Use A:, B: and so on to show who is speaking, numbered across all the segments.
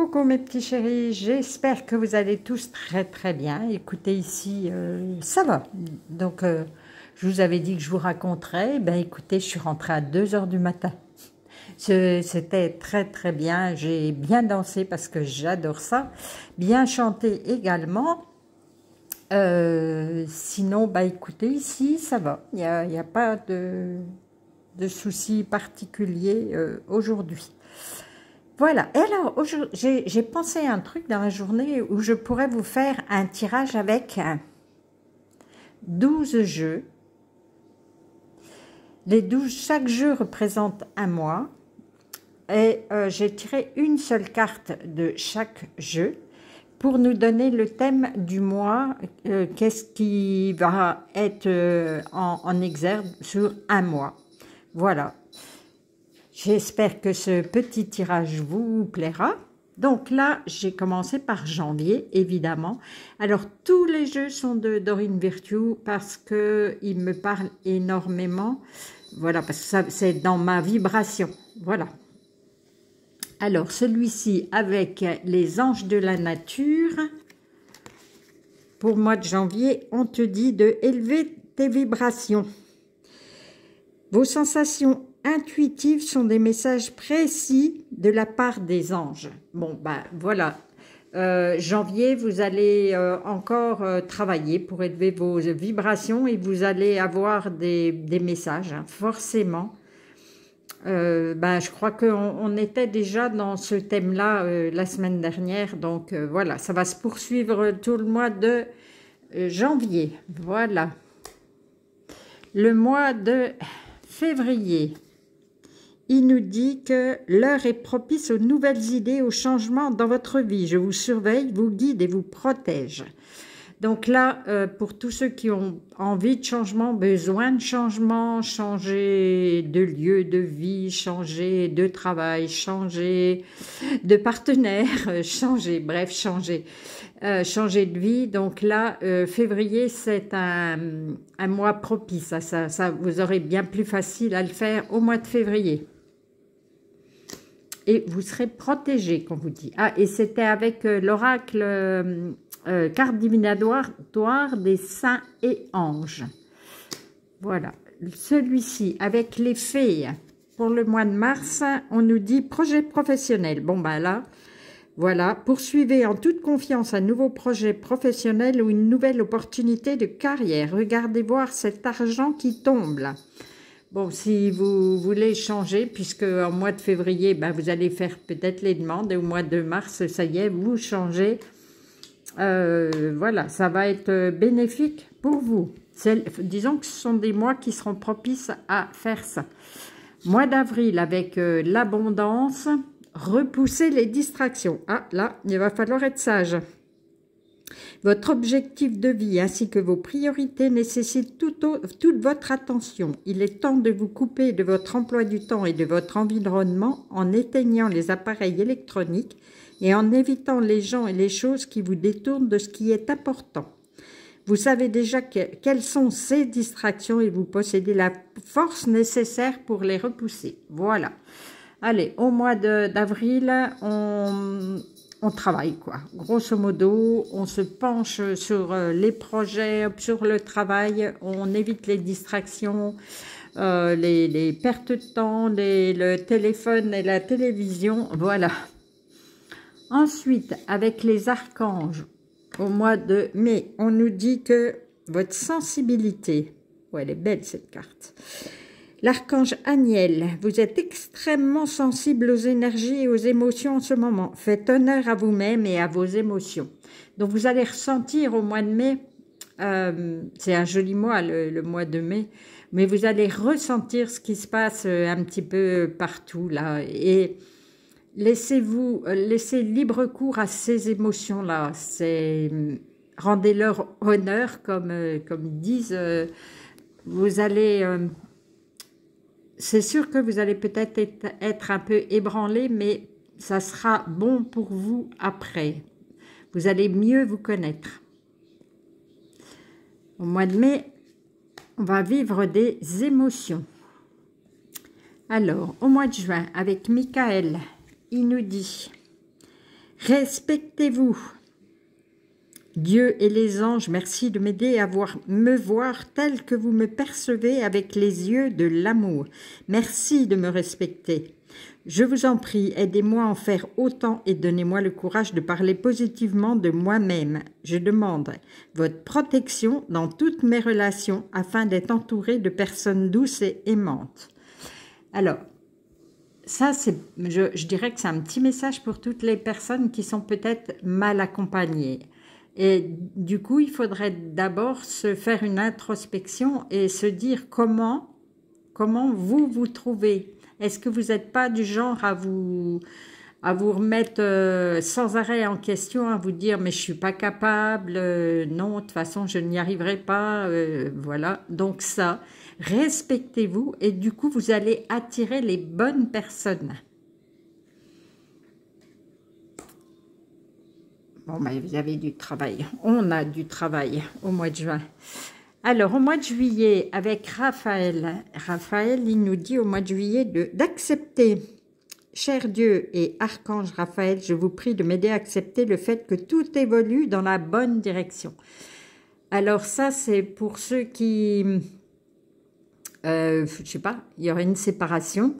A: Coucou mes petits chéris, j'espère que vous allez tous très très bien. Écoutez ici, euh, ça va. Donc euh, je vous avais dit que je vous raconterais. Ben écoutez, je suis rentrée à 2 h du matin. C'était très très bien. J'ai bien dansé parce que j'adore ça. Bien chanté également. Euh, sinon, ben, écoutez, ici ça va. Il n'y a, pas de, de soucis particuliers aujourd'hui. Voilà. Et alors, j'ai pensé à un truc dans la journée où je pourrais vous faire un tirage avec 12 euh, jeux. Les chaque jeu représente un mois. Et euh, j'ai tiré une seule carte de chaque jeu pour nous donner le thème du mois, euh, qu'est-ce qui va être en, en exergue sur un mois. Voilà. J'espère que ce petit tirage vous plaira. Donc là, j'ai commencé par janvier, évidemment. Alors, tous les jeux sont de Dorine Virtue parce qu'il me parle énormément. Voilà, parce que c'est dans ma vibration. Voilà. Alors, celui-ci avec les anges de la nature. Pour mois de janvier, on te dit de élever tes vibrations. Vos sensations intuitives sont des messages précis de la part des anges. Bon, ben voilà. Euh, janvier, vous allez euh, encore euh, travailler pour élever vos vibrations et vous allez avoir des, messages, hein. forcément. ben, je crois qu'on était déjà dans ce thème-là la semaine dernière, donc voilà, ça va se poursuivre tout le mois de janvier. Voilà. Le mois de février il nous dit que l'heure est propice aux nouvelles idées, aux changements dans votre vie. Je vous surveille, vous guide et vous protège. Donc là, euh, pour tous ceux qui ont envie de changement, besoin de changement, changer de lieu de vie, changer de travail, changer de partenaire, euh, changer, bref, changer, euh, changer de vie. Donc là, février, c'est un, mois propice. à ça, ça, vous aurez bien plus facile à le faire au mois de février et vous serez protégé, qu'on vous dit. Ah, et c'était avec euh, l'oracle euh, euh, carte divinatoire des saints et anges. Voilà, celui-ci avec les fées. Pour le mois de mars, on nous dit projet professionnel. Bon, ben là, voilà, poursuivez en toute confiance un nouveau projet professionnel ou une nouvelle opportunité de carrière. Regardez voir cet argent qui tombe Bon, si vous voulez changer, puisque en mois de février, ben, vous allez faire peut-être les demandes, et au mois de mars, ça y est, vous changez. Euh, voilà, ça va être euh, bénéfique pour vous. Disons que ce sont des mois qui seront propices à faire ça. Mois d'avril avec euh, l'abondance, repousser les distractions. Ah, là, il va falloir être sage. Votre objectif de vie ainsi que vos priorités nécessitent toute, votre attention. Il est temps de vous couper de votre emploi du temps et de votre environnement en éteignant les appareils électroniques et en évitant les gens et les choses qui vous détournent de ce qui est important. Vous savez déjà quelles sont ces distractions et vous possédez la force nécessaire pour les repousser. Voilà. Allez, au mois d'avril, on, on travaille quoi. Grosso modo, on se penche sur euh, les projets, sur le travail, on évite les distractions, euh, les, pertes de temps, les, le téléphone et la télévision, voilà. Ensuite, avec les archanges, au mois de mai, on nous dit que votre sensibilité, ouais, elle est belle cette carte, L'archange Aniel, vous êtes extrêmement sensible aux énergies et aux émotions en ce moment. Faites honneur à vous-même et à vos émotions. Donc vous allez ressentir au mois de mai, euh, c'est un joli mois le, mois de mai, mais vous allez ressentir ce qui se passe euh, un petit peu partout là. Et laissez-vous, euh, laissez libre cours à ces émotions-là. C'est, rendez-leur honneur, comme, comme disent. vous allez c'est sûr que vous allez peut-être être un peu ébranlé, mais ça sera bon pour vous après. Vous allez mieux vous connaître. Au mois de mai, on va vivre des émotions. Alors, au mois de juin, avec Michael, il nous dit Respectez-vous, Dieu et les anges, merci de m'aider à voir, me voir tel que vous me percevez avec les yeux de l'amour. Merci de me respecter. Je vous en prie, aidez-moi à en faire autant et donnez-moi le courage de parler positivement de moi-même. Je demande votre protection dans toutes mes relations afin d'être entourée de personnes douces et aimantes. Alors, ça, c'est, je dirais que c'est un petit message pour toutes les personnes qui sont peut-être mal accompagnées. Et du coup, il faudrait d'abord se faire une introspection et se dire comment, comment vous vous trouvez. Est-ce que vous n'êtes pas du genre à vous, à vous remettre euh, sans arrêt en question, à vous dire mais je ne suis pas capable, euh, non, de toute façon je n'y arriverai pas, euh, voilà. Donc ça, respectez-vous et du coup vous allez attirer les bonnes personnes. vous ben, avez du travail. On a du travail au mois de juin. Alors, au mois de juillet, avec Raphaël, Raphaël, il nous dit au mois de juillet d'accepter. Cher Dieu et Archange Raphaël, je vous prie de m'aider à accepter le fait que tout évolue dans la bonne direction. Alors ça, c'est pour ceux qui, euh, je sais pas, il y aurait une séparation,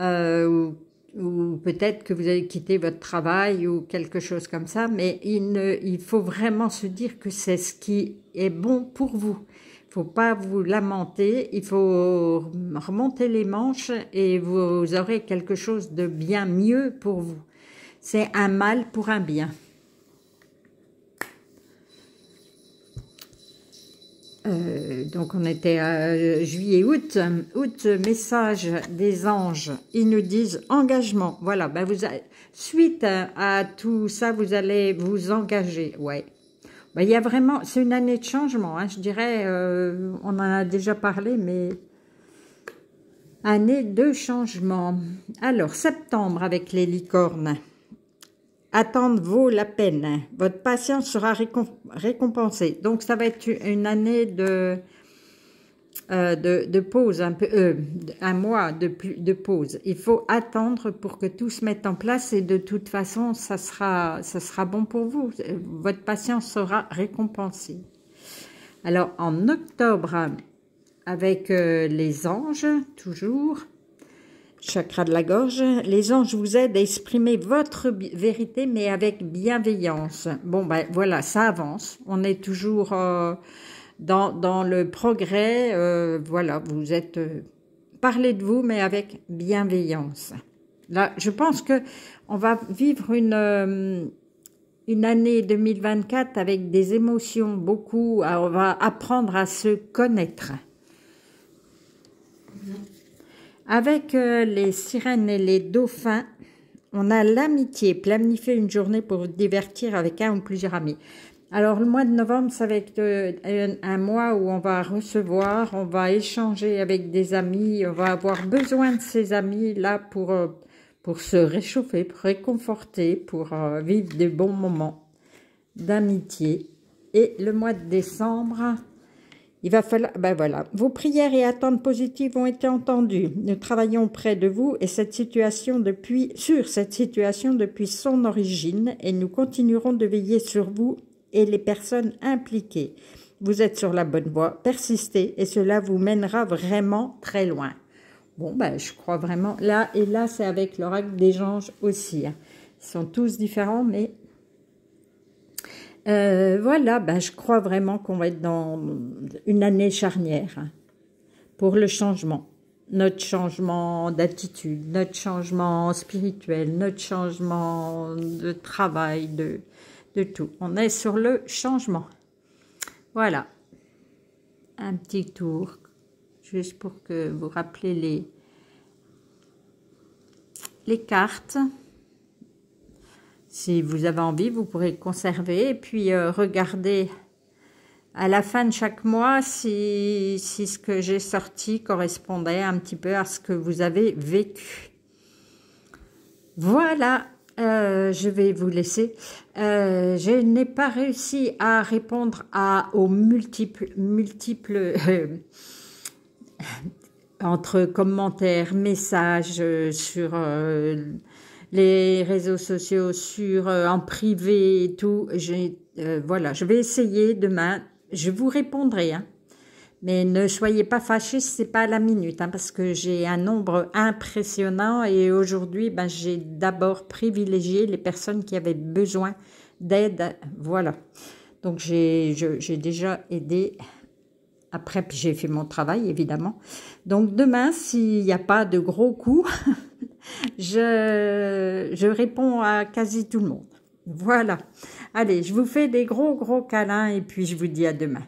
A: euh, ou peut-être que vous avez quitté votre travail ou quelque chose comme ça, mais il, ne, il faut vraiment se dire que c'est ce qui est bon pour vous. Il ne faut pas vous lamenter, il faut remonter les manches et vous aurez quelque chose de bien mieux pour vous. C'est un mal pour un bien. Euh, donc on était à euh, juillet-août, août, message des anges, ils nous disent engagement, voilà, ben, vous, suite à, tout ça, vous allez vous engager, ouais. Ben, il y a vraiment, c'est une année de changement, hein. je dirais, euh, on en a déjà parlé, mais année de changement. Alors, septembre avec les licornes. Attendre vaut la peine. Votre patience sera récompensée. Donc, ça va être une année euh, de, de, pause, un, peu, euh, un mois de, de pause. Il faut attendre pour que tout se mette en place et de toute façon, ça sera, ça sera bon pour vous. Votre patience sera récompensée. Alors, en octobre, avec euh, les anges, toujours, chakra de la gorge, les anges vous aident à exprimer votre vérité, mais avec bienveillance. Bon, ben voilà, ça avance. On est toujours euh, dans, dans, le progrès. Euh, voilà, vous êtes euh, parlez de vous, mais avec bienveillance. Là, je pense que on va vivre une une année 2024 avec des émotions, beaucoup. On va apprendre à se connaître. Avec euh, les sirènes et les dauphins, on a l'amitié, planifier une journée pour divertir avec un ou plusieurs amis. Alors le mois de novembre, c'est va euh, un mois où on va recevoir, on va échanger avec des amis, on va avoir besoin de ces amis là pour, euh, pour se réchauffer, pour réconforter, pour vivre des bons moments d'amitié. Et le mois de décembre, il va falloir, ben voilà. Vos prières et attentes positives ont été entendues. Nous travaillons près de vous et cette situation depuis, sur cette situation depuis son origine et nous continuerons de veiller sur vous et les personnes impliquées. Vous êtes sur la bonne voie, persistez et cela vous mènera vraiment très loin. Bon, ben, je crois vraiment. Là, et là, c'est avec l'oracle des anges aussi. Hein. Ils sont tous différents, mais euh, voilà, ben, je crois vraiment qu'on va être dans une année charnière pour le changement. Notre changement d'attitude, notre changement spirituel, notre changement de travail, de, de tout. On est sur le changement. Voilà. Un petit tour, juste pour que vous rappelez les, les cartes. Si vous avez envie, vous pourrez conserver et puis euh, regarder à la fin de chaque mois si, ce que j'ai sorti correspondait un petit peu à ce que vous avez vécu. Voilà, euh, je vais vous laisser. Euh, je n'ai pas réussi à répondre à, aux multiples, multiples entre commentaires, messages sur les réseaux sociaux, sur euh, en privé et tout. Euh, voilà, je vais essayer demain. Je vous répondrai. Hein. Mais ne soyez pas fâchés, c'est pas à la minute, hein, parce que j'ai un nombre impressionnant et aujourd'hui, ben, j'ai d'abord privilégié les personnes qui avaient besoin d'aide. Voilà. Donc j'ai, déjà aidé. Après, j'ai fait mon travail, évidemment. Donc demain, s'il n'y a pas de gros coups, je, je réponds à quasi tout le monde. Voilà. Allez, je vous fais des gros gros câlins et puis je vous dis à demain.